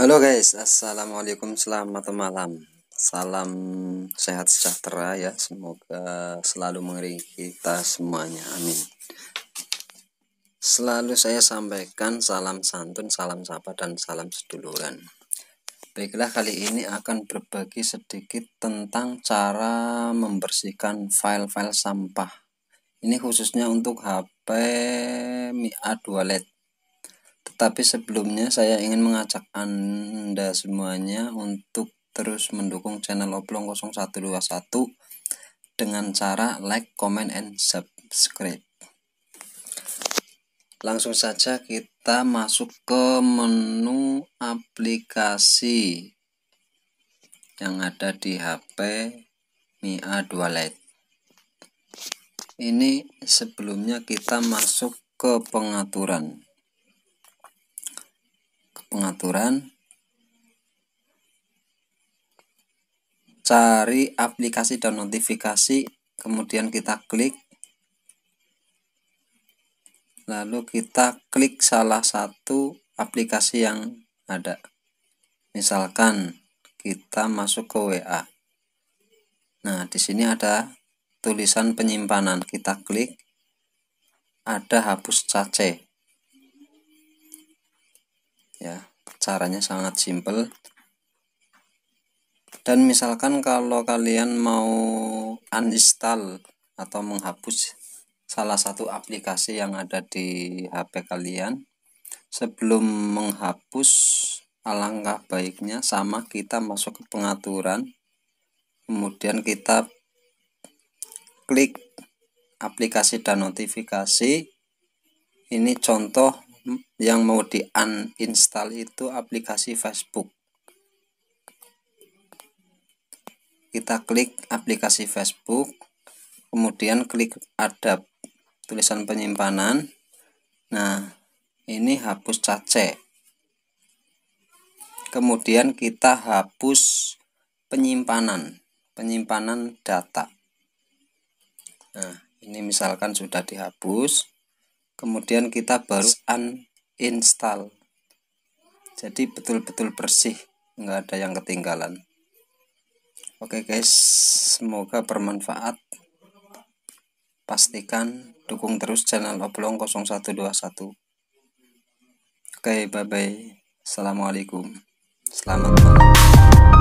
Halo guys, assalamualaikum, selamat malam. Salam sehat sejahtera ya, semoga selalu mengeri kita semuanya. Amin. Selalu saya sampaikan salam santun, salam sapa dan salam seduluran. Baiklah kali ini akan berbagi sedikit tentang cara membersihkan file-file sampah. Ini khususnya untuk HP Mi A2 LED tapi sebelumnya saya ingin mengajak Anda semuanya untuk terus mendukung channel Oblong 0121 dengan cara like, comment, and subscribe. Langsung saja kita masuk ke menu aplikasi yang ada di HP mi a 2 Lite. Ini sebelumnya kita masuk ke pengaturan pengaturan cari aplikasi dan notifikasi kemudian kita klik lalu kita klik salah satu aplikasi yang ada misalkan kita masuk ke WA nah di sini ada tulisan penyimpanan kita klik ada hapus cache ya caranya sangat simpel dan misalkan kalau kalian mau uninstall atau menghapus salah satu aplikasi yang ada di HP kalian sebelum menghapus alangkah baiknya sama kita masuk ke pengaturan kemudian kita klik aplikasi dan notifikasi ini contoh yang mau di uninstall itu aplikasi Facebook kita klik aplikasi Facebook kemudian klik ada tulisan penyimpanan nah ini hapus cache kemudian kita hapus penyimpanan penyimpanan data nah ini misalkan sudah dihapus kemudian kita baru uninstall jadi betul-betul bersih nggak ada yang ketinggalan oke guys semoga bermanfaat pastikan dukung terus channel oblong 0121 oke bye bye assalamualaikum selamat malam